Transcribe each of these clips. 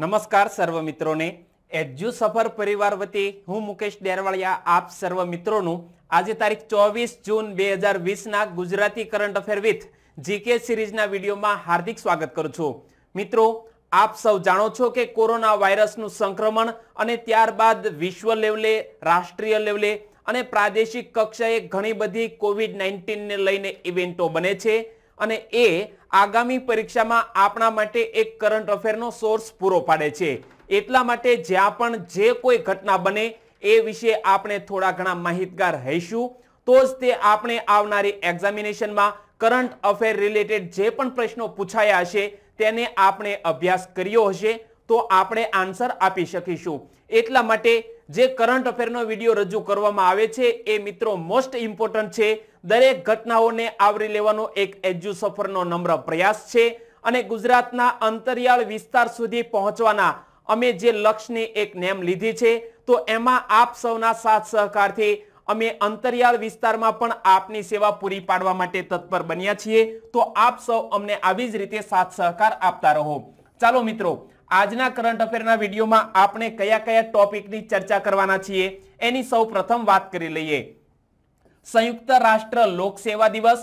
નમસ્કાર સર્વ મિત્રોને એજ્યુ સફર પરિવાર વતી હું મુકેશ ડેરવાળિયા આપ સર્વ મિત્રોનું આજે તારીખ ચોવીસ જૂન બે હજાર વીસના Gujarati current affair with GK સિરીઝના વિડીયોમાં હાર્દિક સ્વાગત કરું છું મિત્રો આપ સૌ જાણો છો કે કોરોના વાયરસનું સંક્રમણ અને ત્યારબાદ વિશ્વ લેવલે રાષ્ટ્રીય લેવલે અને પ્રાદેશિક કક્ષાએ ઘણી બધી કોવિડ નાઇન્ટીનને લઈને ઇવેન્ટો બને છે અને એ આગામી પરીક્ષામાં આપણા માટે એક કરંટ અફેરનો સોર્સ પૂરો પાડે છે એટલા માટે જ્યાં પણ જે કોઈ ઘટના બને એ વિશે આપણે થોડા ઘણા માહિતગાર રહીશું તો જ તે આપણે આવનારી એક્ઝામિનેશનમાં કરંટ અફેર રિલેટેડ જે પણ પ્રશ્નો પૂછાયા હશે તેને આપણે અભ્યાસ કર્યો હશે તો આપણે આન્સર આપી શકીશું એટલા માટે જે કરંટ અફેરનો વિડીયો રજૂ કરવામાં આવે છે એ મિત્રો મોસ્ટ ઇમ્પોર્ટન્ટ છે દરેક ઘટનાઓને આવરી લેવાનો એક એજ્યુ સફરનો નમ્ર પ્રયાસ છે અને ગુજરાતના અંતરિયાળ વિસ્તાર સુધી પહોંચવાના અમે જે લક્ષ્યની એક નેમ લીધી છે તો એમાં આપ સૌના સાથ સહકારથી અમે અંતરિયાળ વિસ્તારમાં પણ આપની સેવા પૂરી પાડવા માટે તત્પર બન્યા છીએ તો આપ સૌ અમને આવી જ રીતે સાથ સહકાર આપતા રહો ચાલો મિત્રો આજના કરંટ અફેરના વિડીયોમાં આપણે કયા કયા ટોપિકની ચર્ચા કરવાના છીએ એની સૌ વાત કરી લઈએ સંયુક્ત રાષ્ટ્ર લોકસેવા દિવસ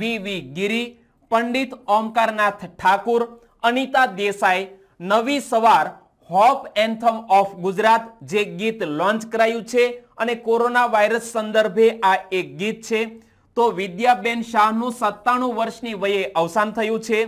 વી વી ગિરી પંડિત ઓમકારનાથ ઠાકુર અનિતા દેસાઈ નવી સવાર હોપ એન્થમ ઓફ ગુજરાત જે ગીત લોન્ચ કરાયું છે અને કોરોના વાયરસ સંદર્ભે આ એક ગીત છે તો વિદ્યાબેન શાહનું સત્તાણું વર્ષની વયે અવસાન થયું છે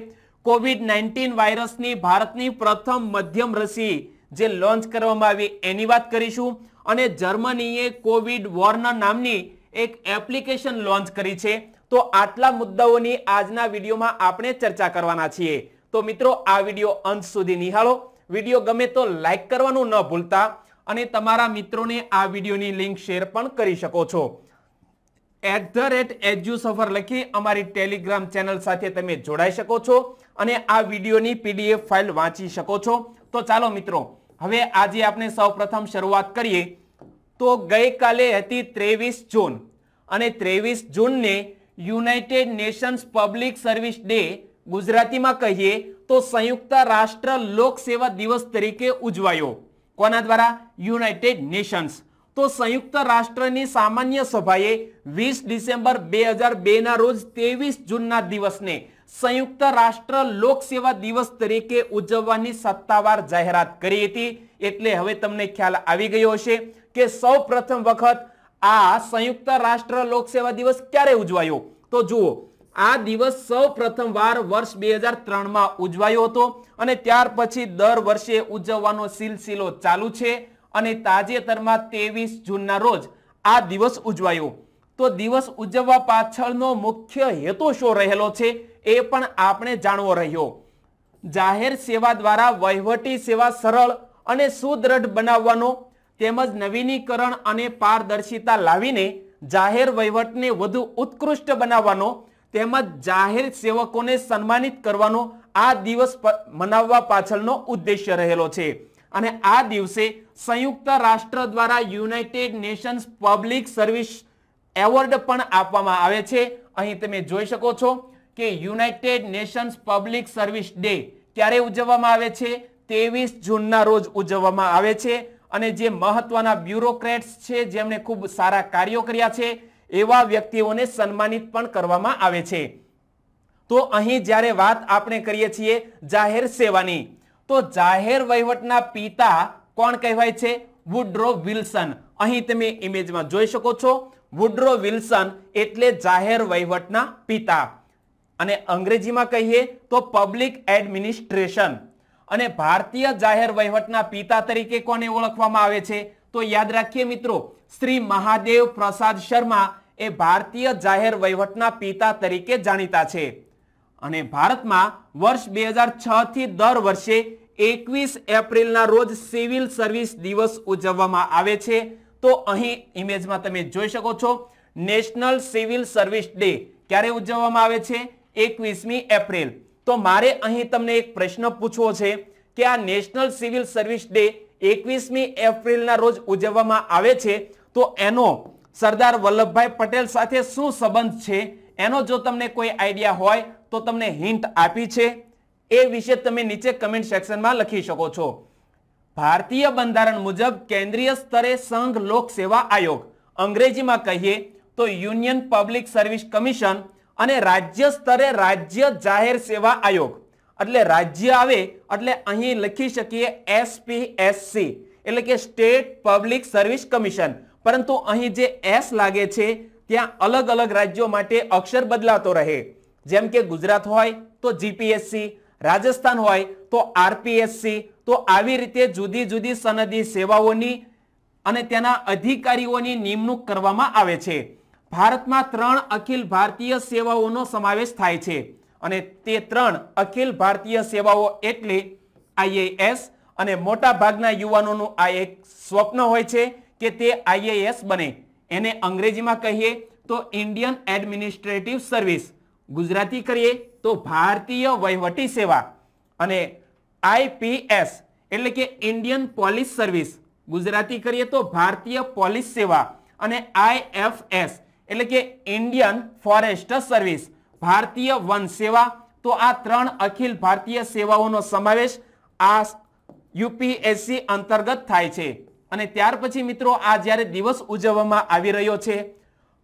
કોવિડ નાઇન્ટીન વાયરસની ભારતની પ્રથમ મધ્યમ રસી જે લોન્ચ કરવામાં આવી એની વાત કરીશું અને જર્મનીએ કોવિડ વોર્નર નામની એક એપ્લિકેશન લોન્ચ કરી છે તો આટલા મુદ્દાઓની આજના વિડીયોમાં આપણે ચર્ચા કરવાના છીએ તો મિત્રો આ વિડીયો અંત સુધી નિહાળો વિડીયો ગમે તો લાઇક કરવાનું ન ભૂલતા અને તમારા મિત્રોને આ વિડીયોની લિંક શેર પણ કરી શકો છો એટ ધ રેટ એજ્યુ સફર લખી અમારી ટેલિગ્રામ ચેનલ સાથે તમે જોડાઈ શકો છો અને આ વિડીયોની પીડીએફ ફાઇલ વાંચી શકો છો તો ચાલો મિત્રો હવે આજે આપણે સૌપ્રથમ શરૂઆત કરીએ તો ગઈકાલે હતી ત્રેવીસ જૂન અને ત્રેવીસ જૂનને united nations public service day ગુજરાતીમાં કહીએ તો સંયુક્ત રાષ્ટ્ર લોકસેવા દિવસ તરીકે ઉજવાયો કોના દ્વારા યુનાઇટેડ નેશન્સ તો સંયુક્ત રાષ્ટ્રની સામાન્ય સભાએ વીસ ડિસેમ્બર બે હજાર બેના રોજ ત્રેવીસ જૂનના દિવસને સંયુક્ત રાષ્ટ્ર લોકસેવા દિવસ તરીકે ઉજવવાની સત્તાવાર જાહેરાત કરી હતી એટલે હવે તમને ખ્યાલ આવી ગયો હશે કે સૌ પ્રથમ વખત આ સંયુક્ત રાષ્ટ્ર લોકસેવા દિવસ ક્યારે ઉજવાયો તો જુઓ આ દિવસ સૌ પ્રથમવાર વર્ષ બે હજાર ત્રણમાં ઉજવાયો હતો અને ત્યાર પછી દર વર્ષે ઉજવવાનો સિલસિલો ચાલુ છે અને તાજેતરમાં ત્રેવીસ જૂનના રોજ આ દિવસ ઉજવાયો તો દિવસ ઉજવવા પાછળનો મુખ્ય હેતુ શું રહેલો છે એ પણ આપણે જાણવો રહ્યો જાહેર સેવા દ્વારા વહીવટી સેવા સરળ અને સુદ્રઢ બનાવવાનો તેમજ નવીનીકરણ અને પારદર્શિતા લાવીને જાહેર વહીવટને વધુ ઉત્કૃષ્ટ બનાવવાનો તેમજ જાહેર સેવકોને સન્માનિત કરવાનો આ દિવસ મનાવવા પાછળનો ઉદ્દેશ્ય રહેલો છે અને આ દિવસે સંયુક્ત રાષ્ટ્ર દ્વારા united nations public service award પણ આપવામાં આવે છે અહીં તમે જોઈ શકો છો કે united nations public service day ક્યારે ઉજવવામાં આવે છે ત્રેવીસ જૂનના રોજ ઉજવવામાં આવે છે અને જે મહત્વના બ્યુરોક્રેટ્સ છે જેમણે ખૂબ સારા કાર્યો કર્યા છે એવા વ્યક્તિઓને સન્માનિત પણ કરવામાં આવે છે તો અહીં જ્યારે વાત આપણે કરીએ છીએ જાહેર સેવાની તો જાહેર વહીવટના પિતા કોણ કહેવાય છે વુડ્રો વિલ્સન અહીં તમે ઇમેજમાં જોઈ શકો છો વુડ્રો વિલ્સન એટલે જાહેર વહીવટના પિતા અને અંગ્રેજીમાં કહીએ તો પબ્લિક એડમિનિસ્ટ્રેશન અને ભારતીય જાહેર વહીવટના પિતા તરીકે કોને ઓળખવામાં આવે છે તો યાદ રાખીએ મિત્રો શ્રી મહાદેવ પ્રસાદ શર્મા એ ભારતીય જાહેર વહીવટના પિતા તરીકે જાણીતા છે અને ભારતમાં વર્ષ બે હજાર છ થી દર વર્ષે એકવીસ એપ્રિલના રોજ સિવિલ સર્વિસ દિવસ ઉજવવામાં આવે છે તો અહીં ઇમેજમાં તમે જોઈ શકો છો નેશનલ સિવિલ સર્વિસ ડે ક્યારે ઉજવવામાં આવે છે એકવીસમી એપ્રિલ તો મારે અહીં તમને એક પ્રશ્ન પૂછવો છે કે આ નેશનલ સિવિલ સર્વિસ ડે એકવીસમી એપ્રિલના રોજ ઉજવવામાં આવે છે તો એનો સરદાર વલ્લભભાઈ પટેલ સાથે શું સંબંધ છે એનો જો તમને કોઈ આઈડિયા હોય તો તમને હિન્ટ આપી છે એ વિશે તમે નીચે કમેન્ટ સેક્શનમાં લખી શકો છો ભારતીય બંધારણ મુજબ કેન્દ્રીય સ્તરે સંઘ લોક સેવા આયોગ અંગ્રેજીમાં કહીએ તો યુનિયન પબ્લિક સર્વિસ કમિશન અને રાજ્ય સ્તરે રાજ્ય જાહેર સેવા આયોગ એટલે રાજ્ય આવે એટલે અહીં લખી શકીએ એસપીએસસી એટલે કે સ્ટેટ પબ્લિક સર્વિસ કમિશન પરંતુ અહીં જે એસ લાગે છે ત્યાં અલગ અલગ રાજ્યો માટે અક્ષર બદલાતો રહે જેમ કે ગુજરાત હોય તો જીપીએસસી રાજસ્થાન હોય તો આરપીએસસી તો આવી રીતે જુદી જુદી સનદી સેવાઓની અને તેના અધિકારીઓની નિમણૂક કરવામાં આવે છે ભારતમાં ત્રણ અખિલ ભારતીય સેવાઓનો સમાવેશ થાય છે અને તે ત્રણ અખિલ ભારતીય સેવાઓ એટલે આઈએએસ અને મોટા ભાગના યુવાનોનું આ એક સ્વપ્ન હોય છે કે તે આઈએએસ બને એને અંગ્રેજીમાં કહીએ તો ઇન્ડિયન એડમિનિસ્ટ્રેટિવ સર્વિસ ગુજરાતી કરીએ તો ભારતીય વહીવટી સેવા અને આઈપીએસ એટલે કે ઇન્ડિયન પોલીસ સર્વિસ ગુજરાતી કરીએ તો ભારતીય પોલીસ સેવા અને આઈએફએસ એટલે કે ઇન્ડિયન ફોરેસ્ટ સર્વિસ ભારતીય વન સેવા તો આ ત્રણ અખિલ ભારતીય સેવાઓનો સમાવેશ આ યુપીએસસી અંતર્ગત થાય છે અને ત્યાર પછી મિત્રો આ જ્યારે દિવસ ઉજવવામાં આવી રહ્યો છે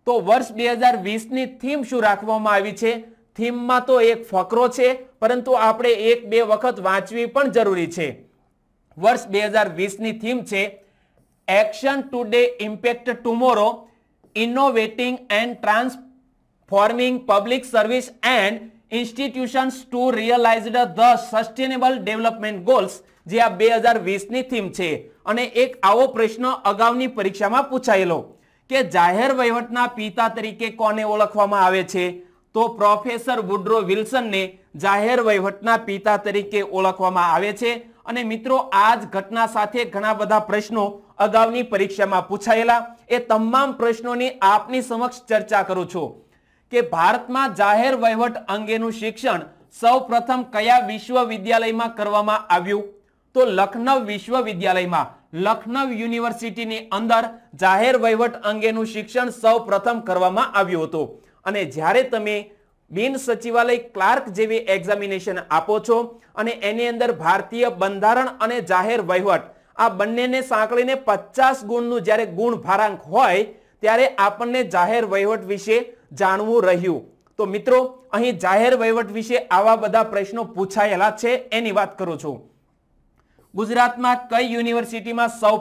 તો વર્ષ બે હજાર વીસની થીમ શું રાખવામાં આવી છે થીમમાં તો એક ફકરો છે પરંતુ આપણે એક બે વખત વાંચવી પણ જરૂરી છે વર્ષ બે હજાર વીસની થીમ છે action today impact tomorrow innovating and transforming public service and institutions to realised the sustainable development goals જે આ બે હજાર વીસની થીમ છે અને એક આવો પ્રશ્ન અગાઉની પરીક્ષામાં પૂછાયેલો કે જાહેર વહીવટના પિતા તરીકે કોને ઓળખવામાં આવે છે તો પ્રોફેસર વુડ્રો વિલ્સનને જાહેર વહીવટના પિતા તરીકે ઓળખવામાં આવે છે અને મિત્રો આ જ ઘટના સાથે ઘણા બધા પ્રશ્નો અગાઉની પરીક્ષામાં પૂછાયેલા એ તમામ પ્રશ્નોની આપની સમક્ષ ચર્ચા કરું છું કે ભારતમાં જાહેર વહીવટ અંગેનું શિક્ષણ સૌપ્રથમ કયા વિશ્વવિદ્યાલયમાં કરવામાં આવ્યું તો લખનૌ વિશ્વવિદ્યાલયમાં લખનૌ યુનિવર્સિટીની અંદર જાહેર વહીવટ અંગેનું શિક્ષણ સૌપ્રથમ કરવામાં આવ્યું હતું અને જ્યારે તમે બિન સચિવાલય ક્લાર્ક જેવી એક્ઝામિનેશન આપો છો અને એની અંદર ભારતીય બંધારણ અને જાહેર વહીવટ આ બંનેને સાંકળીને પચાસ ગુણનું જ્યારે ગુણ ભારાંક હોય ત્યારે આપણને જાહેર વહીવટ વિશે જાણવું રહ્યું તો મિત્રો અહીં જાહેર વહીવટ વિશે આવા બધા પ્રશ્નો પૂછાયેલા છે એની વાત કરું છું ગુજરાતમાં કઈ યુનિવર્સિટીમાં સૌ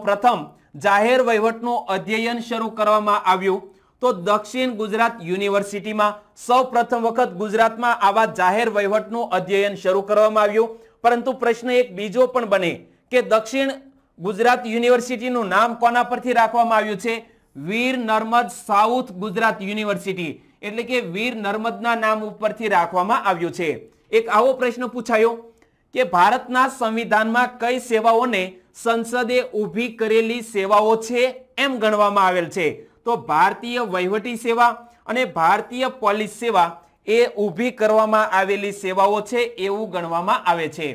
જાહેર વહીવટનું અધ્યયન શરૂ કરવામાં આવ્યું તો દક્ષિણ ગુજરાત યુનિવર્સિટીમાં સૌ પ્રથમ વખત ગુજરાતમાં આવા જાહેર વહીવટનું અધ્યયન શરૂ કરવામાં આવ્યું પરંતુ પ્રશ્ન એક બીજો પણ બને કે દક્ષિણ ગુજરાત યુનિવર્સિટીનું નામ કોના પરથી રાખવામાં આવ્યું છે વીર નર્મદ સાઉથ ગુજરાત યુનિવર્સિટી એટલે કે વીર નર્મદના નામ ઉપરથી રાખવામાં આવ્યું છે એક આવો પ્રશ્ન પૂછાયો કે ભારતના સંવિધાનમાં કઈ સેવાઓને સંસદે ઊભી કરેલી સેવાઓ છે એમ ગણવામાં આવેલ છે તો ભારતીય વહીવટી સેવા અને ભારતીય પોલીસ સેવા એ ઊભી કરવામાં આવેલી સેવાઓ છે એવું ગણવામાં આવે છે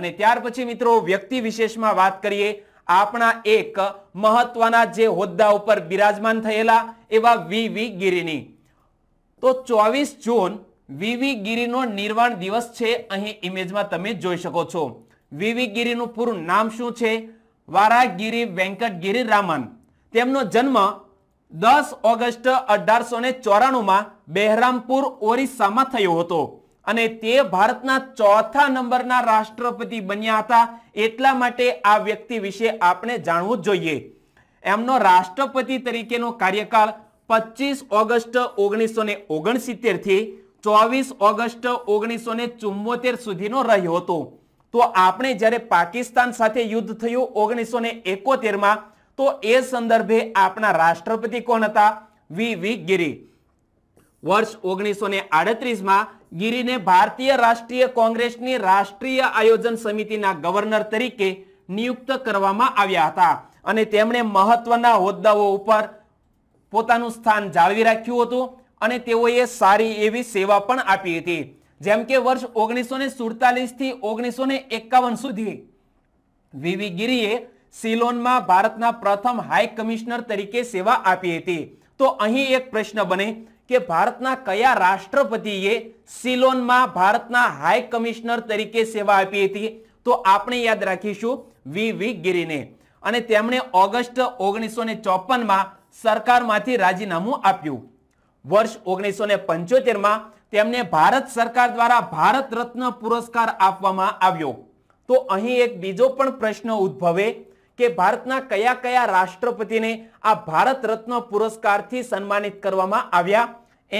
અને ત્યાર પછી મિત્રો વ્યક્તિ વિશેષમાં વાત કરીએ આપણા એક મહત્વના જે હોદ્દા ઉપર બિરાજમાન થયેલા એવા વીવી ગિરીની તો ચોવીસ જૂન વીવી ગિરીનો નિર્વાણ દિવસ છે અહીં ઇમેજમાં તમે જોઈ શકો છો વીવી ગિરીનું પૂરું નામ શું છે વારાગીરી વેંકટગીરી રામન તેમનો જન્મ દસ ઓગસ્ટ અઢારસો ને ચોરાણુંમાં બહેરામપુર ઓરિસ્સામાં થયો હતો અને તે ભારતના ચોથા નંબરના રાષ્ટ્રપતિ બન્યા હતા એટલા માટે આ વ્યક્તિ વિશે આપણે જાણવું જોઈએ એમનો રાષ્ટ્રપતિ તરીકેનો કાર્યકાળ પચીસ ઓગસ્ટ ઓગણીસો ને ઓગણસિત્તેરથી ચોવીસ ઓગસ્ટ ઓગણીસો ને ચુમ્મોતેર સુધીનો રહ્યો હતો તો આપણે જ્યારે પાકિસ્તાન સાથે યુદ્ધ થયું ઓગણીસો ને એકોતેરમાં તો એ સંદર્ભે આપણા રાષ્ટ્રપતિ કોણ હતા વી વી ગિરી વર્ષ ઓગણીસો ને આડત્રીસમાં ગિરીને ભારતીય રાષ્ટ્રીય કોંગ્રેસની રાષ્ટ્રીય આયોજન સમિતિના ગવર્નર તરીકે નિયુક્ત કરવામાં આવ્યા હતા અને તેમણે મહત્વના હોદ્દાઓ ઉપર પોતાનું સ્થાન જાળવી રાખ્યું હતું અને તેઓએ સારી એવી સેવા પણ આપી હતી જેમ કે વર્ષ ઓગણીસો ને સુડતાલીસ થી ઓગણીસો એકાવન સુધી વીવી ગિરીએ સિલોનમાં ભારતના પ્રથમ હાઈ કમિશનર તરીકે સેવા આપી હતી તો અહીં એક પ્રશ્ન બને કે ભારતના કયા રાષ્ટ્રપતિએ સિલોનમાં ભારતના હાઈ કમિશનર તરીકે સેવા આપી હતી તો આપણે યાદ રાખીશું વી વી ગિરીને અને તેમણે ઓગસ્ટ ઓગણીસો ને ચોપનમાં સરકારમાંથી રાજીનામું આપ્યું વર્ષ ઓગણીસો ને પંચોતેરમાં તેમને ભારત સરકાર દ્વારા ભારત રત્ન પુરસ્કાર આપવામાં આવ્યો તો અહીં એક બીજો પણ પ્રશ્ન ઉદ્ભવે કે ભારતના કયા કયા રાષ્ટ્રપતિને આ ભારત રત્ન પુરસ્કારથી સન્માનિત કરવામાં આવ્યા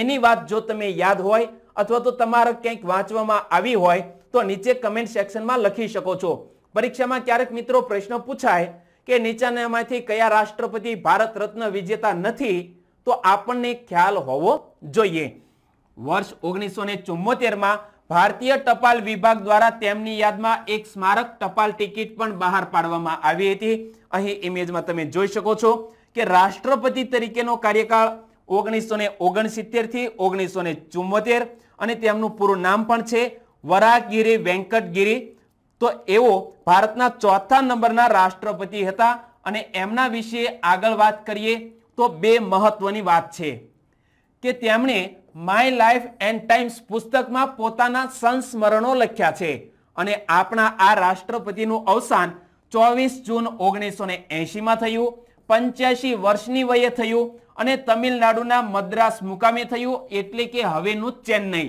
એની વાત જો તમે યાદ હોય અથવા તો તમારે ક્યાંક વાંચવામાં આવી હોય તો નીચે કમેન્ટ સેક્શનમાં લખી શકો છો પરીક્ષામાં ક્યારેક મિત્રો પ્રશ્ન પૂછાય કે નીચાનામાંથી કયા રાષ્ટ્રપતિ ભારત રત્ન વિજેતા નથી તો આપણને ખ્યાલ હોવો જોઈએ વર્ષ ઓગણીસો ને ચુમ્મોતેરમાં ભારતીય ટપાલ વિભાગ દ્વારા તેમની યાદમાં એક સ્મારક ટપાલ ટિકિટ પણ બહાર પાડવામાં આવી હતી અહીં ઇમેજમાં તમે જોઈ શકો છો કે રાષ્ટ્રપતિ તરીકેનો કાર્યકાળ ઓગણીસો ને ઓગણસિત્તેર થી ઓગણીસો ને ચુમ્મોતેર અને તેમનું પૂરું નામ પણ છે વરાગીરી વેંકટગીરી તો એઓ ભારતના ચોથા નંબરના રાષ્ટ્રપતિ હતા અને એમના વિશે આગળ વાત કરીએ તો બે મહત્વની વાત છે કે તેમણે માય લાઈફ એન્ડ ટાઈમ્સ પુસ્તકમાં પોતાના સંસ્મરણો લખ્યા છે અને આપણા આ રાષ્ટ્રપતિનું અવસાન ચોવીસ જૂન ઓગણીસો ને એંશીમાં થયું પંચ્યાસી વર્ષની વયે થયું અને તમિલનાડુના મદ્રાસ મુકામે થયું એટલે કે હવેનું ચેન્નઈ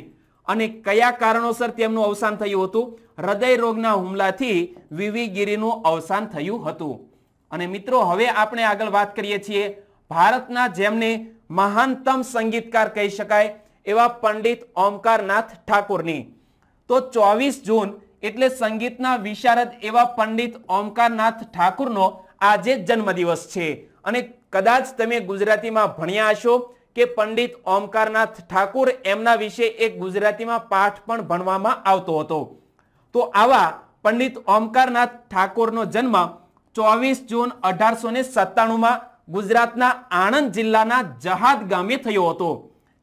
અને કયા કારણોસર તેમનું અવસાન થયું હતું હૃદય રોગના હુમલાથી વિવીગીરીનું અવસાન થયું હતું અને મિત્રો હવે આપણે આગળ વાત કરીએ છીએ ભારતના જેમને મહાનતમ સંગીતકાર કહી શકાય એવા પંડિત ઓમકારનાથ ઠાકોરની તો ચોવીસ જૂન એટલે સંગીતના વિશારદ એવા પંડિત ઓમકારનાથ ઠાકુરનો આજે જન્મદિવસ છે અને કદાચ તમે ગુજરાતીમાં ભણ્યા હશો કે પંડિત ઓમકારનાથ ઠાકુર એમના વિશે એક ગુજરાતીમાં પાઠ પણ ભણવામાં આવતો હતો તો આવા પંડિત ઓમકારનાથ ઠાકોરનો જન્મ ચોવીસ જૂન અઢારસો ને સત્તાણુંમાં ગુજરાતના આણંદ જિલ્લાના જહાદ ગામે થયો હતો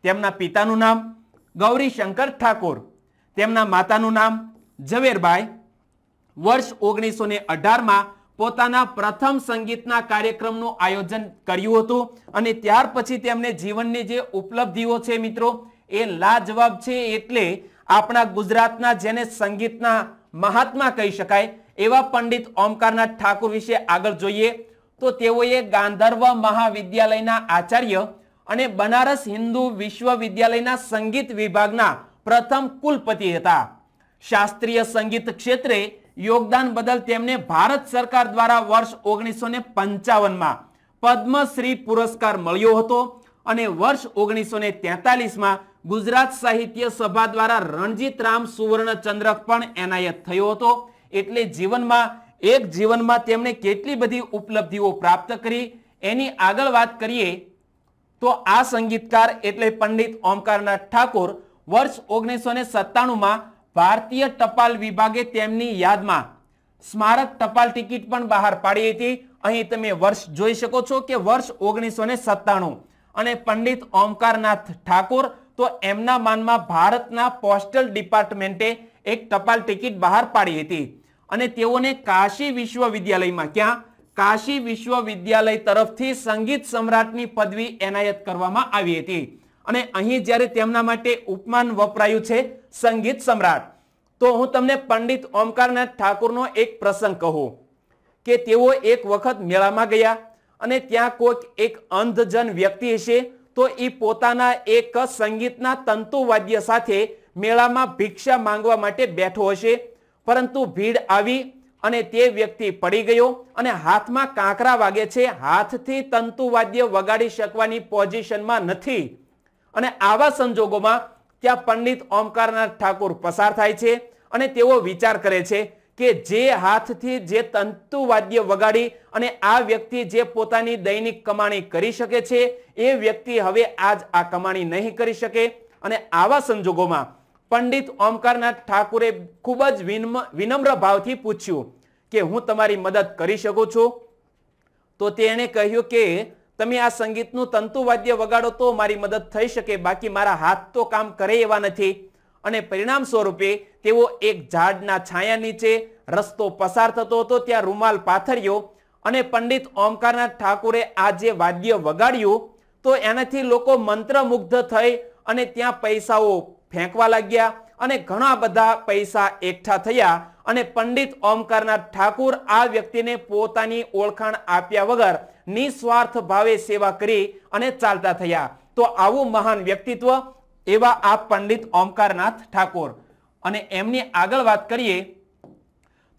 તેમના પિતાનું નામ ગૌરીશંકર ઠાકોર તેમના માતાનું નામ ઝવેરભાઈ વર્ષ ઓગણીસો ને અઢારમાં પોતાના પ્રથમ સંગીતના કાર્યક્રમનું આયોજન કર્યું હતું અને ત્યાર પછી તેમને જીવનની જે ઉપલબ્ધિઓ છે મિત્રો એ લાજવાબ છે એટલે આપણા ગુજરાતના જેને સંગીતના મહાત્મા કહી શકાય એવા પંડિત ઓમકારનાથ ઠાકોર વિશે આગળ જોઈએ તો તેઓએ ગાંધર્વ મહાવિદ્યાલયના આચાર્ય અને બનારસ હિન્દુ વિશ્વવિદ્યાલયના સંગીત વિભાગના પ્રથમ કુલપતિ હતા શાસ્ત્રીય સંગીત ક્ષેત્રે યોગદાન બદલ તેમને ભારત સરકાર દ્વારા વર્ષ ઓગણીસો ને પંચાવનમાં પદ્મશ્રી પુરસ્કાર મળ્યો હતો અને વર્ષ ઓગણીસો ને તેતાલીસમાં ગુજરાત સાહિત્ય સભા દ્વારા રણજીત રામ સુવર્ણ ચંદ્રક પણ એનાયત થયો હતો એટલે જીવનમાં એક જીવનમાં તેમણે કેટલી બધી ઉપલબ્ધિઓ પ્રાપ્ત કરી એની આગળ વાત કરીએ તો આ સંગીતકાર એટલે પંડિત ઓમકારનાથ ઠાકોર વર્ષ ઓગણીસો ને સત્તાણુંમાં ભારતીય ટપાલ વિભાગે તેમની યાદમાં સ્મારક ટપાલ ટિકિટ પણ બહાર પાડી હતી અહીં તમે વર્ષ જોઈ શકો છો કે વર્ષ ઓગણીસો ને સત્તાણું અને પંડિત ઓમકારનાથ ઠાકોર તો એમના માનમાં ભારતના પોસ્ટલ ડિપાર્ટમેન્ટે એક ટપાલ ટિકિટ બહાર પાડી હતી અને તેઓને કાશી વિશ્વવિદ્યાલયમાં ક્યાં કાશી વિશ્વવિદ્યાલય તરફથી સંગીત સમ્રાટની પદવી એનાયત કરવામાં આવી હતી અને અહીં જ્યારે તેમના માટે ઉપમાન વપરાયું છે સંગીત સમ્રાટ તો હું તમને પંડિત ઓમકારનાથ ઠાકુરનો એક પ્રસંગ કહું કે તેઓ એક વખત મેળામાં ગયા અને ત્યાં કોઈક એક અંધજન વ્યક્તિ હશે તો એ પોતાના એક સંગીતના તંતુવાદ્ય સાથે મેળામાં ભિક્ષા માંગવા માટે બેઠો હશે પરંતુ ભીડ આવી અને તે વ્યક્તિ પડી ગયો અને હાથમાં કાંકરા વાગે છે હાથથી તંતુવાદ્ય વગાડી શકવાની પોઝિશનમાં નથી અને આવા સંજોગોમાં ત્યાં પંડિત ઓમકારનાથ ઠાકુર પસાર થાય છે અને તેઓ વિચાર કરે છે કે જે હાથથી જે તંતુવાદ્ય વગાડી અને આ વ્યક્તિ જે પોતાની દૈનિક કમાણી કરી શકે છે એ વ્યક્તિ હવે આજ આ કમાણી નહીં કરી શકે અને આવા સંજોગોમાં પંડિત ઓમકારનાથ ઠાકુરે ખૂબ જ વિનમ્ર ભાવથી પૂછ્યું કે હું તમારી મદદ કરી શકું છું તો તેણે કહ્યું કે તમે આ સંગીતનું તંતુવાદ્ય વગાડો તો મારી મદદ થઈ શકે બાકી મારા હાથ તો કામ કરે એવા નથી અને પરિણામ સ્વરૂપે તેઓ એક ઝાડના છાયા નીચે રસ્તો પસાર થતો હતો ત્યાં રૂમાલ પાથર્યો અને પંડિત ઓમકારનાથ ઠાકુરે આ જે વાદ્ય વગાડ્યું તો એનાથી લોકો મંત્રમુગ્ધ થઈ અને ત્યાં પૈસાઓ ફેંકવા લાગ્યા અને ઘણા બધા પૈસા એકઠા થયા અને પંડિત ઓમકારનાથ ઠાકુર આ વ્યક્તિને પોતાની ઓળખાણ આપ્યા વગર નિસ્વાર્થ ભાવે સેવા કરી અને ચાલતા થયા તો આવું મહાન વ્યક્તિત્વ એવા આ પંડિત ઓમકારનાથ ઠાકુર અને એમની આગળ વાત કરીએ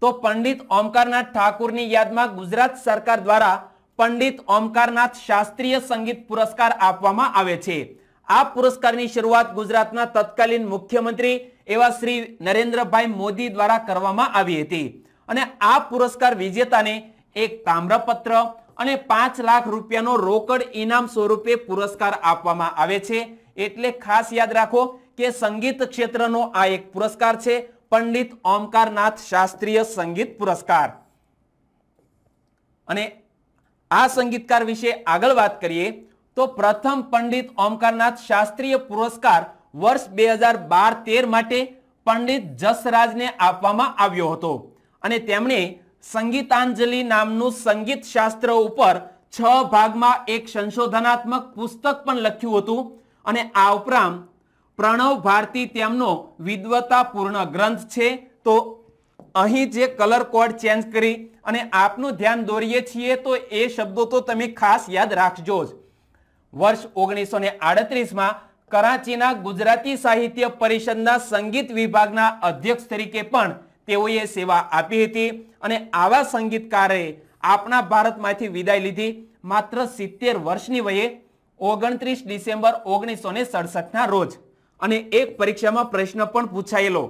તો પંડિત ઓમકારનાથ ઠાકુરની યાદમાં ગુજરાત સરકાર દ્વારા પંડિત ઓમકારનાથ શાસ્ત્રીય સંગીત પુરસ્કાર આપવામાં આવે છે આ પુરસ્કારની શરૂઆત ગુજરાતના તત્કાલીન મુખ્યમંત્રી એવા શ્રી નરેન્દ્રભાઈ મોદી દ્વારા કરવામાં આવી હતી અને આ પુરસ્કાર વિજેતાને એક તામ્રપત્ર અને પાંચ લાખ રૂપિયાનો રોકડ ઇનામ સ્વરૂપે પુરસ્કાર આપવામાં આવે છે એટલે ખાસ યાદ રાખો કે સંગીત ક્ષેત્રનો આ એક પુરસ્કાર છે પંડિત ઓમકારનાથ શાસ્ત્રીય સંગીત પુરસ્કાર અને આ સંગીતકાર વિશે આગળ વાત કરીએ તો પ્રથમ પંડિત ઓમકારનાથ શાસ્ત્રીય પુરસ્કાર વર્ષ બે હજાર બાર તેર માટે પંડિત જસરાજને આપવામાં આવ્યો હતો અને તેમણે સંગીતાંજલિ નામનું સંગીત શાસ્ત્ર ઉપર છ ભાગમાં એક સંશોધનાત્મક પુસ્તક પણ લખ્યું હતું અને આ ઉપરાંત પ્રણવ ભારતી તેમનો વિદ્વતાપૂર્ણ ગ્રંથ છે તો અહીં જે કલર કોડ ચેન્જ કરી અને આપનું ધ્યાન દોરીએ છીએ તો એ શબ્દો તો તમે ખાસ યાદ રાખજો જ વર્ષ ઓગણીસો ને આડત્રીસમાં કરાચીના ગુજરાતી સાહિત્ય પરિષદના સંગીત વિભાગના અધ્યક્ષ તરીકે પણ તેઓએ સેવા આપી હતી અને આવા સંગીતકારે આપણા ભારતમાંથી વિદાય લીધી માત્ર સિત્તેર વર્ષની વયે ઓગણત્રીસ ડિસેમ્બર ઓગણીસો ને સડસઠના રોજ અને એક પરીક્ષામાં પ્રશ્ન પણ પૂછાયેલો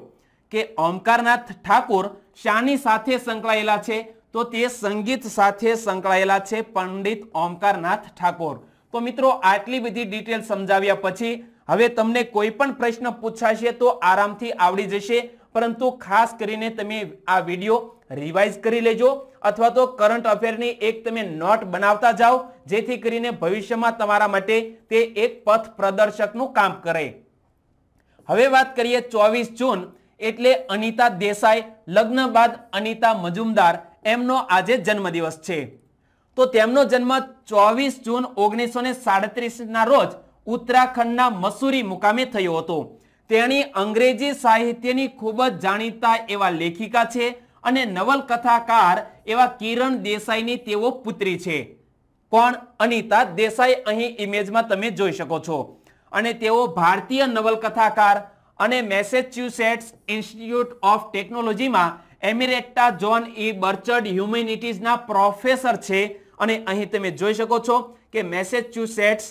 કે ઓમકારનાથ ઠાકુર શાની સાથે સંકળાયેલા છે તો તે સંગીત સાથે સંકળાયેલા છે પંડિત ઓમકારનાથ ઠાકોર તો મિત્રો આટલી બધી ડિટેલ સમજાવ્યા પછી હવે તમને કોઈ પણ પ્રશ્ન પૂછાશે તો આરામથી આવડી જશે પરંતુ ખાસ કરીને તમે આ વિડીયો રિવાઇઝ કરી લેજો અથવા તો કરંટ અફેરની એક તમે નોટ બનાવતા જાઓ જેથી કરીને ભવિષ્યમાં તમારા માટે તે એક પથ પ્રદર્શકનું કામ કરે હવે વાત કરીએ ચોવીસ જૂન એટલે અનિતા દેસાઈ લગ્ન બાદ અનિતા મજુમદાર એમનો આજે જન્મદિવસ છે તો તેમનો જન્મ ચોવીસ જૂન ઓગણીસો ના રોજ ઉત્તરાખંડના મસૂરી મુકામે થયો હતો તેણી અંગ્રેજી સાહિત્યની ખૂબ જ જાણીતા એવા લેખિકા છે અને નવલકથાકાર એવા કિરણ દેસાઈની તેઓ પુત્રી છે કોણ અનિતા દેસાઈ અહીં ઇમેજમાં તમે જોઈ શકો છો અને તેઓ ભારતીય નવલકથાકાર અને મેસેચ્યુસેટ્સ ઇન્સ્ટિટ્યૂટ ઓફ ટેકનોલોજીમાં એમિરેટા જોન ઈ બર્ચર્ડ હ્યુમેનિટીઝના પ્રોફેસર છે અને અહીં તમે જોઈ શકો છો કે મેસેચ્યુસેટ્સ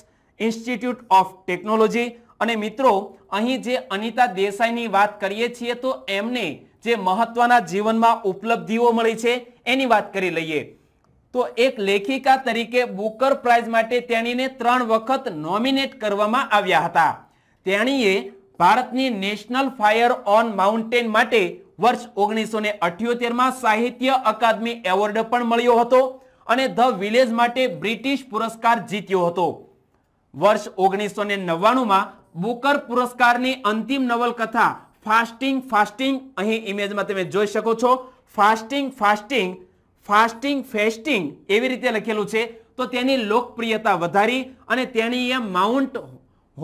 ઇન્સ્ટિટ્યૂટ ઓફ ટેકનોલોજી અને મિત્રો અહીં જે અનિતા દેસાઈની વાત કરીએ છીએ તો એમને જે મહત્વના જીવનમાં ઉપલબ્ધિઓ મળી છે એની વાત કરી લઈએ તો એક લેખિકા તરીકે બુકર પ્રાઇઝ માટે તેણીને ત્રણ વખત નોમિનેટ કરવામાં આવ્યા હતા તેણીએ ભારતની નેશનલ ફાયર ઓન માઉન્ટેન માટે વર્ષ ઓગણીસો ને અઠ્યોતેરમાં સાહિત્ય અકાદમી એવોર્ડ પણ મળ્યો હતો અને ધ વિલેજ માટે બ્રિટિશ પુરસ્કાર જીત્યો હતો વર્ષ ઓગણીસો ને નવ્વાણુંમાં બુકર પુરસ્કારની અંતિમ નવલકથા ફાસ્ટિંગ ફાસ્ટિંગ અહીં ઇમેજમાં તમે જોઈ શકો છો ફાસ્ટિંગ ફાસ્ટિંગ ફાસ્ટિંગ ફેસ્ટિંગ એવી રીતે લખેલું છે તો તેની લોકપ્રિયતા વધારી અને તેણીએ mount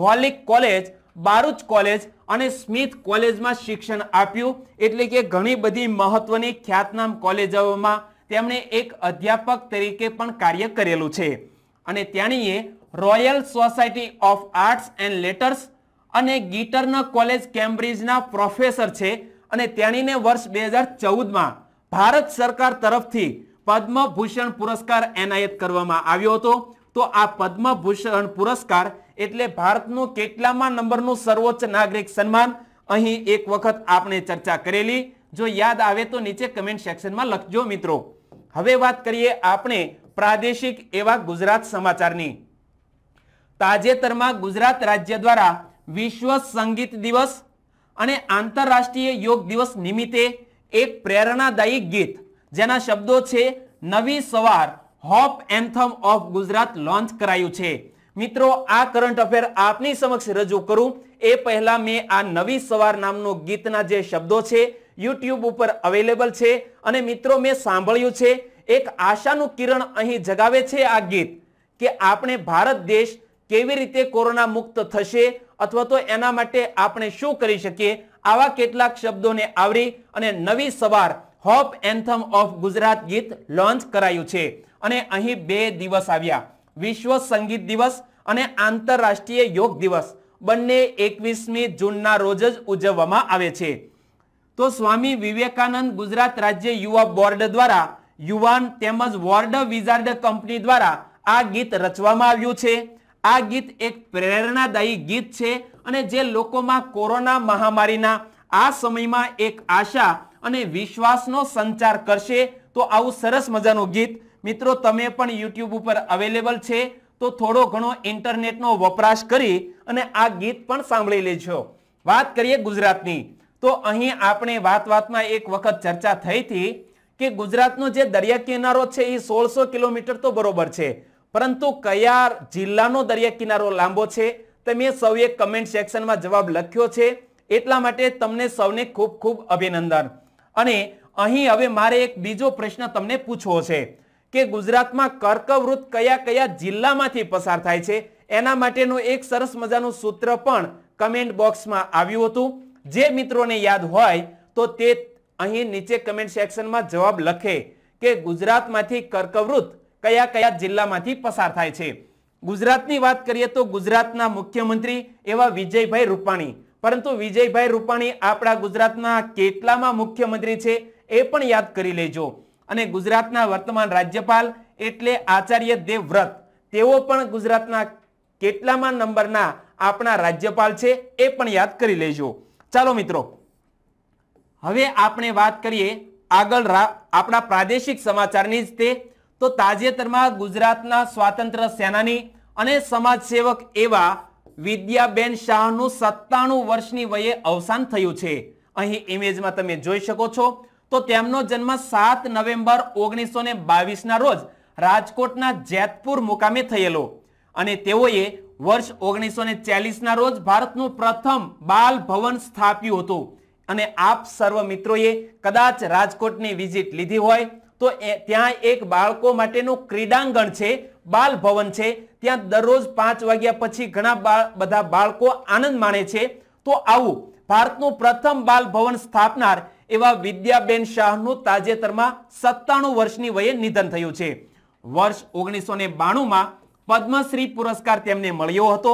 Holyoke college Baruch college અને સ્મિથ કોલેજમાં શિક્ષણ આપ્યું એટલે કે ઘણી બધી મહત્વની ખ્યાતનામ કોલેજોમાં તેમણે એક અધ્યાપક તરીકે પણ કાર્ય કરેલું છે અને તેણીએ royal society of arts and letters અને ગીટર્ન કોલેજ કેમ્બ્રિજના પ્રોફેસર છે અને તેણીને વર્ષ બે હજાર ચૌદમાં ભારત સરકાર તરફથી પદ્મભૂષણ પુરસ્કાર એનાયત કરવામાં આવ્યો હતો તો આ પદ્મભૂષણ પુરસ્કાર એટલે ભારતનું કેટલામાં નંબરનું સર્વોચ્ચ નાગરિક સન્માન અહીં એક વખત આપણે ચર્ચા કરેલી જો યાદ આવે તો નીચે કમેન્ટ સેક્શનમાં લખજો મિત્રો હવે વાત કરીએ આપણે પ્રાદેશિક એવા ગુજરાત સમાચારની તાજેતરમાં ગુજરાત રાજ્ય દ્વારા વિશ્વ સંગીત દિવસ અને આંતરરાષ્ટ્રીય યોગ દિવસ નિમિત્તે એક પ્રેરણાદાયી ગીત જેના શબ્દો છે નવી સવાર hope anthem of Gujarat launch કરાયું છે મિત્રો આ કરંટ અફેર આપની સમક્ષ રજૂ કરું એ પહેલા મેં આ નવી સવાર નામનો ગીતના જે શબ્દો છે યુટ્યુબ ઉપર અવેલેબલ છે અને મિત્રો મેં સાંભળ્યું છે એક આશાનું કિરણ અહીં જગાવે છે આ ગીત કે આપણે ભારત દેશ કેવી રીતે કોરોના મુક્ત થશે અથવા તો એના માટે આપણે શું કરી શકીએ આવા કેટલાક શબ્દોને આવરી અને નવી સવાર હોપ એન્થમ ઓફ ગુજરાત ગીત લોન્ચ કરાયું છે અને અહીં બે દિવસ આવ્યા વિશ્વ સંગીત દિવસ અને આંતરરાષ્ટ્રીય યોગ દિવસ બંને એકવીસમી જૂનના રોજ જ ઉજવવામાં આવે છે તો સ્વામી વિવેકાનંદ ગુજરાત રાજ્ય યુવા બોર્ડ દ્વારા યુવાન તેમજ વોર્ડ વિઝાર્ડ કંપની દ્વારા આ ગીત રચવામાં આવ્યું છે આ ગીત એક પ્રેરણાદાયી ગીત છે અને જે લોકોમાં કોરોના મહામારીના આ સમયમાં એક આશા અને વિશ્વાસનો સંચાર કરશે તો આવું સરસ મજાનું ગીત મિત્રો તમે પણ યુટ્યુબ ઉપર અવેલેબલ છે તો થોડો ઘણો ઇન્ટરનેટનો વપરાશ કરી અને આ ગીત પણ સાંભળી લેજો વાત કરીએ ગુજરાતની તો અહીં આપણે વાત વાતમાં એક વખત ચર્ચા થઈ હતી કે ગુજરાતનો જે દરિયા કિનારો છે એ સોળસો કિલોમીટર તો બરોબર છે પરંતુ કયા જિલ્લાનો દરિયા કિનારો લાંબો છે તમે સૌએ કમેન્ટ સેક્શનમાં જવાબ લખ્યો છે એટલા માટે તમને સૌને ખૂબ ખૂબ અભિનંદન અને અહીં હવે મારે એક બીજો પ્રશ્ન તમને પૂછવો છે કે ગુજરાતમાં કર્કવૃત કયા કયા જિલ્લામાંથી પસાર થાય છે એના માટેનું એક સરસ મજાનું સૂત્ર પણ કમેન્ટ બોક્સમાં આવ્યું હતું જે મિત્રોને યાદ હોય તો તે અહીં નીચે કમેન્ટ સેક્શનમાં જવાબ લખે કે ગુજરાતમાંથી કર્કવૃત કયા કયા જિલ્લામાંથી પસાર થાય છે ગુજરાતની વાત કરીએ તો ગુજરાતના મુખ્યમંત્રી એવા વિજયભાઈ રૂપાણી પરંતુ વિજયભાઈ રૂપાણી આપણા ગુજરાતના કેટલામાં મુખ્યમંત્રી છે એ પણ યાદ કરી લેજો અને ગુજરાતના વર્તમાન રાજ્યપાલ એટલે આચાર્ય દેવવ્રત તેઓ પણ ગુજરાતના કેટલામાં નંબરના આપણા રાજ્યપાલ છે એ પણ યાદ કરી લેજો ચાલો મિત્રો હવે આપણે વાત કરીએ આગળ આપણા પ્રાદેશિક સમાચારની જ તે તો તાજેતરમાં ગુજરાતના સ્વાતંત્ર્ય સેનાની અને સમાજસેવક એવા વિદ્યાબેન શાહનું સત્તાણું વર્ષની વયે અવસાન થયું છે અહીં ઇમેજમાં તમે જોઈ શકો છો તો તેમનો જન્મ સાત નવેમ્બર ઓગણીસો ને બાવીસના રોજ રાજકોટના જેતપુર મુકામે થયેલો અને તેઓએ વર્ષ ઓગણીસો ને રોજ ભારતનું પ્રથમ બાલ ભવન સ્થાપ્યું હતું અને આપ સર્વ મિત્રોએ કદાચ રાજકોટની વિઝિટ લીધી હોય તો ત્યાં એક બાળકો માટેનું ક્રીડાંગણ છે બાલ ભવન છે ત્યાં દરરોજ પાંચ વાગ્યા પછી ઘણા બધા બાળકો આનંદ માણે છે તો આવું ભારતનું પ્રથમ બાલ ભવન સ્થાપનાર એવા વિદ્યાબેન શાહનું તાજેતરમાં સત્તાણું વર્ષની વયે નિધન થયું છે વર્ષ ઓગણીસો ને બાણુંમાં પદ્મશ્રી પુરસ્કાર તેમને મળ્યો હતો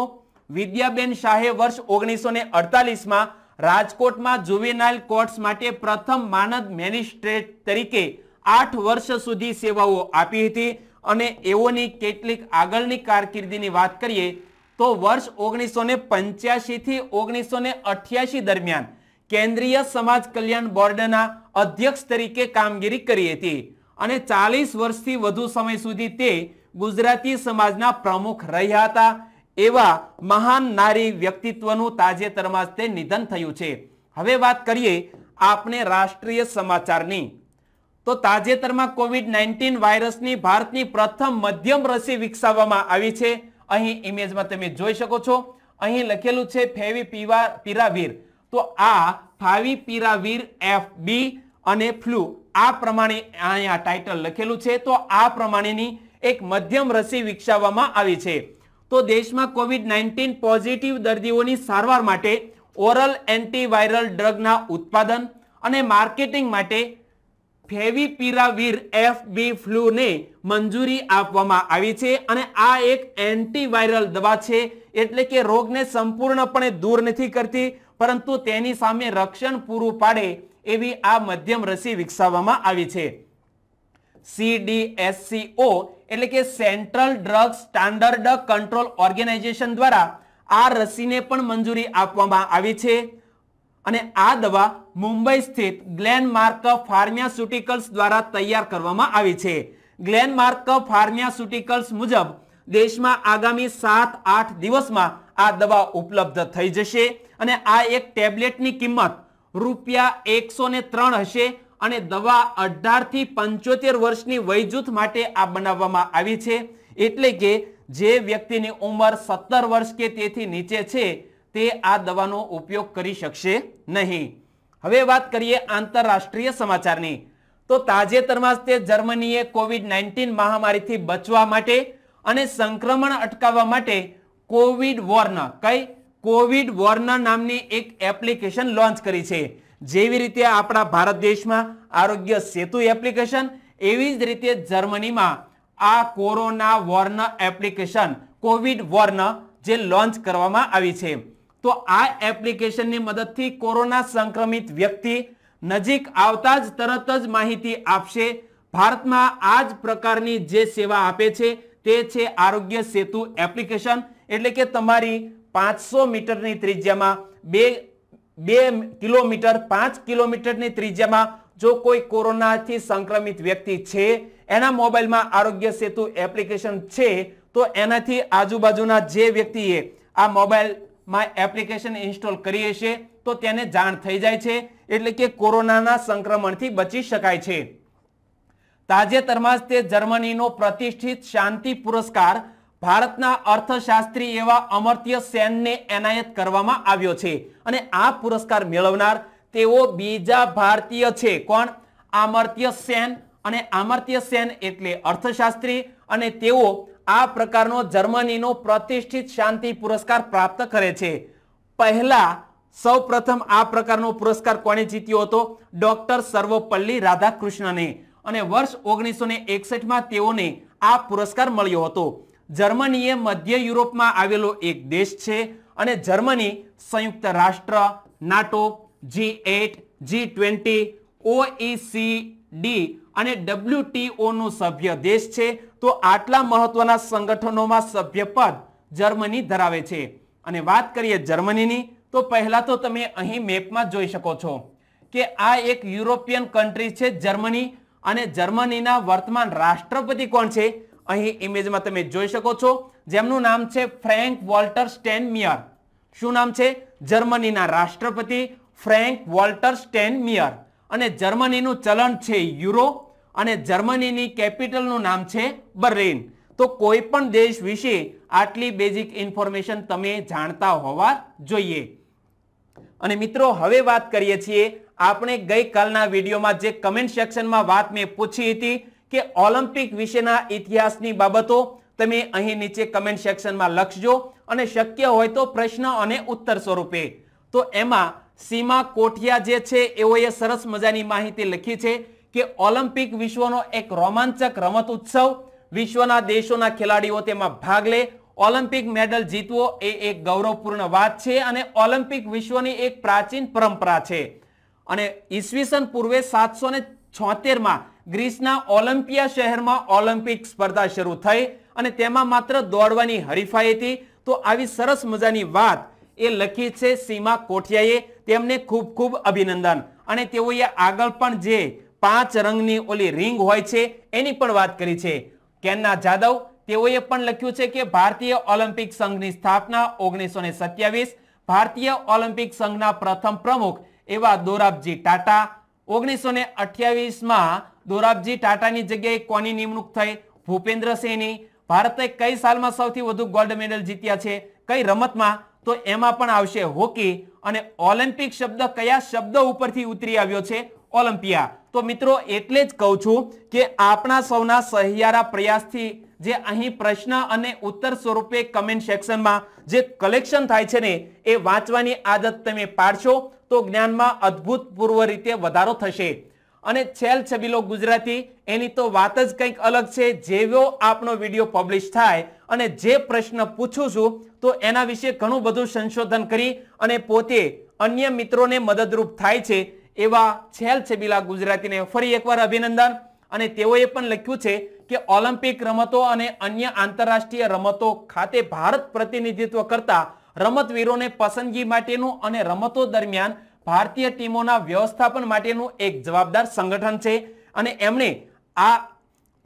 વિદ્યાબેન શાહે વર્ષ ઓગણીસો ને અડતાલીસમાં રાજકોટમાં જુવેનાઇલ કોર્ટ્સ માટે પ્રથમ માનદ મેનિસ્ટ્રેટ તરીકે આઠ વર્ષ સુધી સેવાઓ આપી હતી અને એઓની કેટલીક આગળની કારકિર્દીની વાત કરીએ તો વર્ષ ઓગણીસો ને પંચ્યાસીથી ઓગણીસો ને અઠ્યાસી દરમિયાન કેન્દ્રીય સમાજ કલ્યાણ બોર્ડના અધ્યક્ષ તરીકે કામગીરી કરી હતી અને ચાલીસ વર્ષથી વધુ સમય સુધી તે ગુજરાતી સમાજના પ્રમુખ રહ્યા હતા એવા મહાન નારી વ્યક્તિત્વનું તાજેતરમાં જ તે નિધન થયું છે હવે વાત કરીએ આપણે રાષ્ટ્રીય સમાચારની તો તાજેતરમાં કોવિડ નાઇન્ટીન વાયરસની ભારતની પ્રથમ મધ્યમ રસી વિકસાવવામાં આવી છે અહીં ઇમેજમાં તમે જોઈ શકો છો અહીં લખેલું છે ફેવી પીવા પીરાવીર તો આ ફાવી પીરાવીર એફ બી અને ફ્લૂ આ પ્રમાણે અહીંયા ટાઇટલ લખેલું છે તો આ પ્રમાણેની એક મધ્યમ રસી વિકસાવવામાં આવી છે તો દેશમાં કોવિડ નાઇન્ટીન પોઝિટિવ દર્દીઓની સારવાર માટે ઓરલ એન્ટીવાયરલ ડ્રગના ઉત્પાદન અને માર્કેટિંગ માટે ફેવીપિરાવીર એફ બી ફ્લૂને મંજૂરી આપવામાં આવી છે અને આ એક એન્ટીવાયરલ દવા છે એટલે કે રોગને સંપૂર્ણપણે દૂર નથી કરતી પરંતુ તેની સામે રક્ષણ પૂરું પાડે એવી આ મધ્યમ રસી વિકસાવવામાં આવી છે સીડીએસસીઓ એટલે કે central drug standard control organisation દ્વારા આ રસીને પણ મંજૂરી આપવામાં આવી છે અને આ દવા મુંબઈ સ્થિત ગ્લેનમાર્ક ફાર્માસ્યુટિકલ્સ દ્વારા તૈયાર કરવામાં આવી છે ગ્લેનમાર્ક ફાર્માસ્યુટિકલ્સ મુજબ દેશમાં આગામી સાત આઠ દિવસમાં આ દવા ઉપલબ્ધ થઈ જશે અને આ એક ટેબ્લેટની કિંમત રૂપિયા એકસો હશે અને દવા અઢારથી પંચોતેર વર્ષની વય જૂથ માટે આ બનાવવામાં આવી છે એટલે કે જે વ્યક્તિની ઉંમર સત્તર વર્ષ કે તેથી નીચે છે તે આ દવાનો ઉપયોગ કરી શકશે નહીં હવે વાત કરીએ આંતરરાષ્ટ્રીય સમાચારની તો તાજેતરમાં જ તે જર્મનીએ કોવિડ નાઇન્ટીન મહામારીથી બચવા માટે અને સંક્રમણ અટકાવવા માટે કોવિડ વોર્ન કઈ કોવિડ વોર્ન નામની એક એપ્લિકેશન લોન્ચ કરી છે જેવી રીતે આપણા ભારત દેશમાં આરોગ્ય સેતુ એપ્લિકેશન એવી જ રીતે જર્મનીમાં આ corona warn application covid warn જે લોન્ચ કરવામાં આવી છે તો આ એપ્લિકેશનની મદદથી કોરોના સંક્રમિત વ્યક્તિ નજીક આવતા જ તરત જ માહિતી આપશે ભારતમાં આ જ પ્રકારની જે સેવા આપે છે તે છે આરોગ્ય સેતુ એપ્લિકેશન એટલે કે તમારી પાંચસો મીટરની ત્રિજ્યામાં બે બે કિલોમીટર પાંચ કિલોમીટરની ત્રિજ્યામાં જો કોઈ કોરોનાથી સંક્રમિત વ્યક્તિ છે એના મોબાઈલમાં આરોગ્ય સેતુ એપ્લિકેશન છે તો એનાથી આજુબાજુના જે વ્યક્તિએ આ મોબાઈલમાં એપ્લિકેશન ઇન્સ્ટોલ કરી હશે તો તેને જાણ થઈ જાય છે એટલે કે કોરોનાના સંક્રમણથી બચી શકાય છે તાજેતરમાં જ તે જર્મનીનો પ્રતિષ્ઠિત શાંતિ પુરસ્કાર ભારતના અર્થશાસ્ત્રી એવા અમર્ત્ય સેનને એનાયત કરવામાં આવ્યો છે અને આ પુરસ્કાર મેળવનાર તેઓ બીજા ભારતીય છે કોણ અમર્ત્ય સેન અને અમર્ત્ય સેન એટલે અર્થશાસ્ત્રી અને તેઓ આ પ્રકારનો જર્મનીનો પ્રતિષ્ઠિત શાંતિ પુરસ્કાર પ્રાપ્ત કરે છે પહેલા સૌ પ્રથમ આ પ્રકારનો પુરસ્કાર કોણે જીત્યો હતો ડોક્ટર સર્વપલ્લી રાધાકૃષ્ણને અને વર્ષ ઓગણીસો માં તેઓને આ પુરસ્કાર મળ્યો હતો જર્મની એ મધ્ય યુરોપમાં આવેલો એક દેશ છે અને જર્મની સંયુક્ત રાષ્ટ્ર NATO G eight G twenty OECD અને ડબલ્યુટીઓનો સભ્ય દેશ છે તો આટલા મહત્વના સંગઠનોમાં સભ્યપદ જર્મની ધરાવે છે અને વાત કરીએ જર્મનીની તો પહેલા તો તમે અહીં મેપમાં જોઈ શકો છો કે આ એક યુરોપિયન કન્ટ્રી છે જર્મની અને જર્મનીના વર્તમાન રાષ્ટ્રપતિ કોણ છે અહીં ઇમેજમાં તમે જોઈ શકો છો જેમનું નામ છે ફ્રેન્ક વોલ્ટર સ્ટેન મિયર શું નામ છે જર્મનીના રાષ્ટ્રપતિ ફ્રેન્ક વોલ્ટર સ્ટેન મિયર અને જર્મનીનું ચલણ છે યુરો અને જર્મનીની કેપિટલનું નામ છે બર્લિન તો કોઈ પણ દેશ વિશે આટલી બેઝિક ઇન્ફોર્મેશન તમે જાણતા હોવા જોઈએ અને મિત્રો હવે વાત કરીએ છીએ આપણે ગઈકાલના વિડીયોમાં જે કમેન્ટ સેક્શનમાં વાત મેં પૂછી હતી કે ઓલિમ્પિક વિશેના ઇતિહાસની બાબતો તમે અહીં નીચે કમેન્ટ સેક્શનમાં લખજો અને શક્ય હોય તો પ્રશ્ન અને ઉત્તર સ્વરૂપે તો એમાં સીમા કોઠિયા જે છે એઓએ સરસ મજાની માહિતી લખી છે કે ઓલિમ્પિક વિશ્વનો એક રોમાંચક રમત ઉત્સવ વિશ્વના દેશોના ખેલાડીઓ તેમાં ભાગ લે ઓલિમ્પિક મેડલ જીતવો એ એક ગૌરવપૂર્ણ વાત છે અને ઓલિમ્પિક વિશ્વની એક પ્રાચીન પરંપરા છે અને ઈસવીસન પૂર્વે સાતસો ને ગ્રીસના ઓલિમ્પિયા શહેરમાં ઓલિમ્પિક સ્પર્ધા શરૂ થઈ અને તેમાં માત્ર દોડવાની હરીફાઈ હતી તો આવી સરસ મજાની વાત એ લખી છે સીમા કોઠિયાએ તેમને ખૂબ ખૂબ અભિનંદન અને તેઓએ આગળ પણ જે પાંચ રંગની ઓલી રિંગ હોય છે એની પણ વાત કરી છે કેન્ના જાદવ તેઓએ પણ લખ્યું છે કે ભારતીય ઓલિમ્પિક સંઘની સ્થાપના ઓગણીસો ભારતીય ઓલિમ્પિક સંઘના પ્રથમ પ્રમુખ એવા દોરાબજી ટાટા ઓગણીસો અઠ્યાવીસમાં દોરાબજી ટાટાની જગ્યાએ કોની નિમણૂક થઈ ભૂપેન્દ્ર ભૂપેન્દ્રસિંહની ભારતે કઈ સાલમાં સૌથી વધુ ગોલ્ડ મેડલ જીત્યા છે કઈ રમતમાં તો એમાં પણ આવશે હોકી અને ઓલિમ્પિક શબ્દ કયા શબ્દ ઉપરથી ઉતરી આવ્યો છે ઓલિમ્પિયા તો મિત્રો એટલે જ કહું છું કે આપણા સૌના સહિયારા પ્રયાસથી જે અહીં પ્રશ્ન અને ઉત્તર સ્વરૂપે કમેન્ટ સેક્શનમાં જે કલેક્શન થાય છે ને એ વાંચવાની આદત તમે પાડશો તો જ્ઞાનમાં અદ્ભુતપૂર્વ રીતે વધારો થશે અને છેલ છબીલો ગુજરાતી એની તો વાત જ કંઈક અલગ છે જેવો આપનો વિડીયો પબ્લિશ થાય અને જે પ્રશ્ન પૂછું છું તો એના વિશે ઘણું બધું સંશોધન કરી અને પોતે અન્ય મિત્રોને મદદરૂપ થાય છે એવા છેલ છબીલા ગુજરાતીને ફરી એકવાર અભિનંદન અને તેઓએ પણ લખ્યું છે કે ઓલિમ્પિક રમતો અને અન્ય આંતરરાષ્ટ્રીય રમતો ખાતે ભારત પ્રતિનિધિત્વ કરતા રમતવીરોને પસંદગી માટેનું અને રમતો દરમિયાન ભારતીય ટીમોના વ્યવસ્થાપન માટેનું એક જવાબદાર સંગઠન છે અને એમણે આ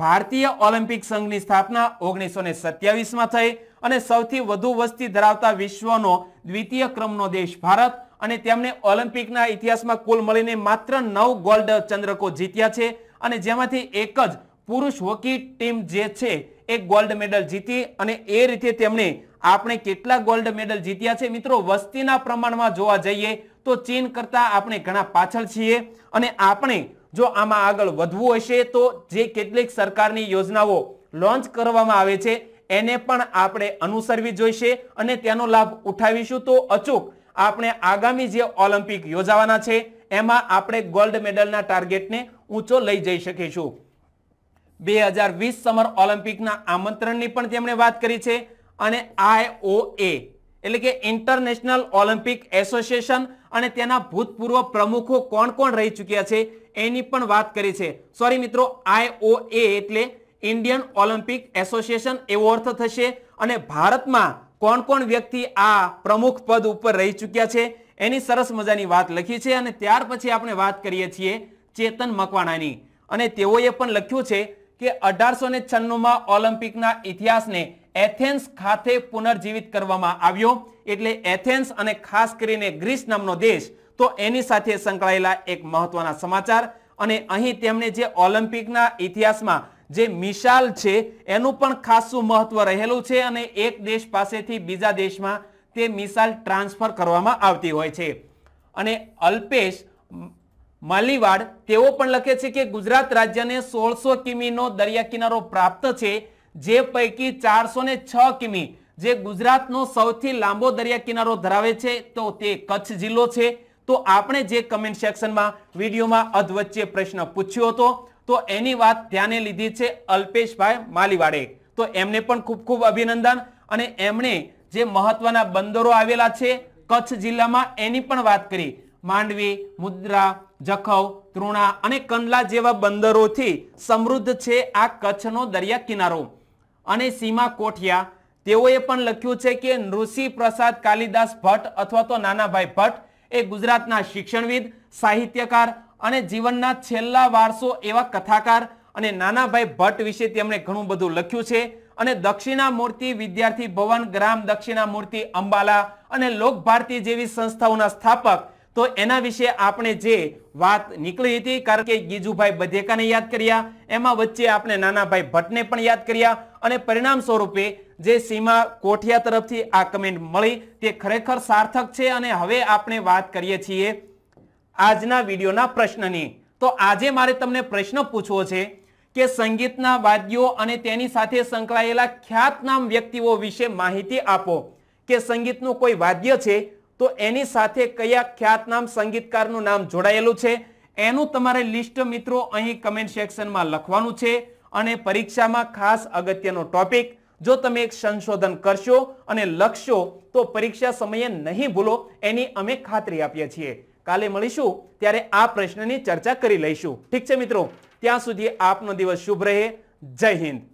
ભારતીય ઓલિમ્પિક સંઘની સ્થાપના ઓગણીસો ને સત્યાવીસમાં થઈ અને સૌથી વધુ વસ્તી ધરાવતા વિશ્વનો દ્વિતીય ક્રમનો દેશ ભારત અને તેમણે ઓલિમ્પિકના ઇતિહાસમાં કુલ મળીને માત્ર નવ ગોલ્ડ ચંદ્રકો જીત્યા છે અને જેમાંથી એક જ પુરુષ હોકી ટીમ જે છે એ ગોલ્ડ મેડલ જીતી અને એ રીતે તેમણે આપણે કેટલા ગોલ્ડ મેડલ જીત્યા છે મિત્રો વસ્તીના પ્રમાણમાં જોવા જઈએ તો ચીન કરતાં આપણે ઘણા પાછળ છીએ અને આપણે જો આમાં આગળ વધવું હશે તો જે કેટલીક સરકારની યોજનાઓ લોન્ચ કરવામાં આવે છે એને પણ આપણે અનુસરવી જોઈશે અને તેનો લાભ ઉઠાવીશું તો અચૂક આપણે આગામી જે ઓલિમ્પિક યોજાવાના છે એમાં આપણે ગોલ્ડ મેડલના ટાર્ગેટને ઊંચો લઈ જઈ શકીશું બે હજાર વીસ સમર ઓલિમ્પિકના આમંત્રણની પણ તેમણે વાત કરી છે અને આઈઓએ એટલે કે ઇન્ટરનેશનલ ઓલિમ્પિક એસોસિએશન અને તેના ભૂતપૂર્વ પ્રમુખો કોણ કોણ રહી ચૂક્યા છે એની પણ વાત કરી છે સોરી મિત્રો આઈઓએ એટલે ઇન્ડિયન ઓલિમ્પિક એસોસિએશન એવો અર્થ થશે અને ભારતમાં કોણ કોણ વ્યક્તિ આ પ્રમુખ પદ ઉપર રહી ચૂક્યા છે એની સરસ મજાની વાત લખી છે અને ત્યાર પછી આપણે વાત કરીએ છીએ ચેતન મકવાણાની અને તેઓએ પણ લખ્યું છે કે અઢારસો ને છન્નુંમાં ઓલિમ્પિકના ઇતિહાસને એથેન્સ ખાતે પુનર્જીવિત કરવામાં આવ્યો એટલે એથેન્સ અને ખાસ કરીને ગ્રીસ નામનો દેશ તો એની સાથે સંકળાયેલા એક મહત્વના સમાચાર અને અહીં તેમણે જે ઓલિમ્પિકના ઇતિહાસમાં જે મિશાલ છે એનું પણ ખાસું મહત્વ રહેલું છે અને એક દેશ પાસેથી બીજા દેશમાં તે મિસાલ ટ્રાન્સફર કરવામાં આવતી હોય છે અને અલ્પેશ માલીવાડ તેઓ પણ લખે છે કે ગુજરાત રાજ્યને સોળસો કિમીનો દરિયા કિનારો પ્રાપ્ત છે જે પૈકી ચારસો ને છ કિમી જે ગુજરાતનો સૌથી લાંબો દરિયા કિનારો ધરાવે છે તો તે કચ્છ જિલ્લો છે તો આપણે જે કમેન્ટ સેક્શનમાં વિડીયોમાં અધવચ્ચે પ્રશ્ન પૂછ્યો હતો તો એની વાત ધ્યાને લીધી છે અલ્પેશભાઈ માલીવાડે તો એમને પણ ખૂબ ખૂબ અભિનંદન અને એમણે જે મહત્વના બંદરો આવેલા છે કચ્છ જિલ્લામાં એની પણ વાત કરી માંડવી મુદ્રા જખૌ તૃણા અને કંડલા જેવા બંદરોથી સમૃદ્ધ છે આ કચ્છનો દરિયા કિનારો અને સીમા કોઠિયા તેઓએ પણ લખ્યું છે કે નૃષિ પ્રસાદ કાલિદાસ ભટ્ટ અથવા તો નાનાભાઈ ભટ્ટ એ ગુજરાતના શિક્ષણવિદ સાહિત્યકાર અને જીવનના છેલ્લા વારસો એવા કથાકાર અને નાનાભાઈ ભટ્ટ વિશે તેમણે ઘણું બધું લખ્યું છે અને દક્ષિણા મૂર્તિ વિદ્યાર્થી ભવન ગ્રામ દક્ષિણા મૂર્તિ અંબાલા અને લોકભારતી જેવી સંસ્થાઓના સ્થાપક તો એના વિશે આપણે જે વાત નીકળી હતી કારણ કે ગીજુભાઈ બધેકાને યાદ કર્યા એમાં વચ્ચે આપણે નાનાભાઈ ભટ્ટને પણ યાદ કર્યા અને પરિણામ સ્વરૂપે જે સીમા કોઠિયા તરફથી આ કમેન્ટ મળી તે ખરેખર સાર્થક છે અને હવે આપણે વાત કરીએ છીએ આજના વિડીયોના પ્રશ્નની તો આજે મારે તમને પ્રશ્ન પૂછવો છે કે સંગીતના વાદ્યો અને તેની સાથે સંકળાયેલા ખ્યાતનામ વ્યક્તિઓ વિશે માહિતી આપો કે સંગીતનું કોઈ વાદ્ય છે તો એની સાથે કયા ખ્યાતનામ સંગીતકારનું નામ જોડાયેલું છે એનું તમારે લિસ્ટ મિત્રો અહીં કમેન્ટ સેક્શનમાં લખવાનું છે અને પરીક્ષામાં ખાસ અગત્યનો ટોપિક જો તમે એક સંશોધન કરશો અને લખશો તો પરીક્ષા સમયે નહીં ભૂલો એની અમે ખાતરી આપીએ છીએ કાલે મળીશું ત્યારે આ પ્રશ્નની ચર્ચા કરી લઈશું ઠીક છે મિત્રો ત્યાં સુધી આપનો દિવસ શુભ રહે જય હિન્દ